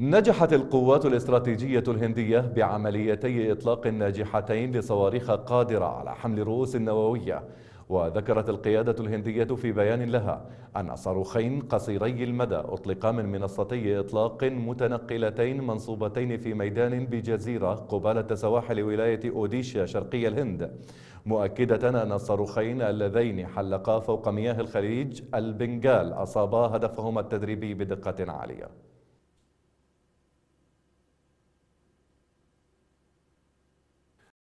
نجحت القوات الاستراتيجية الهندية بعمليتي إطلاق ناجحتين لصواريخ قادرة على حمل رؤوس النووية وذكرت القيادة الهندية في بيان لها أن صاروخين قصيري المدى أطلقا من منصتي إطلاق متنقلتين منصوبتين في ميدان بجزيرة قبالة سواحل ولاية أوديشا شرقي الهند مؤكدة أن الصاروخين اللذين حلقا فوق مياه الخليج البنغال أصابا هدفهما التدريبي بدقة عالية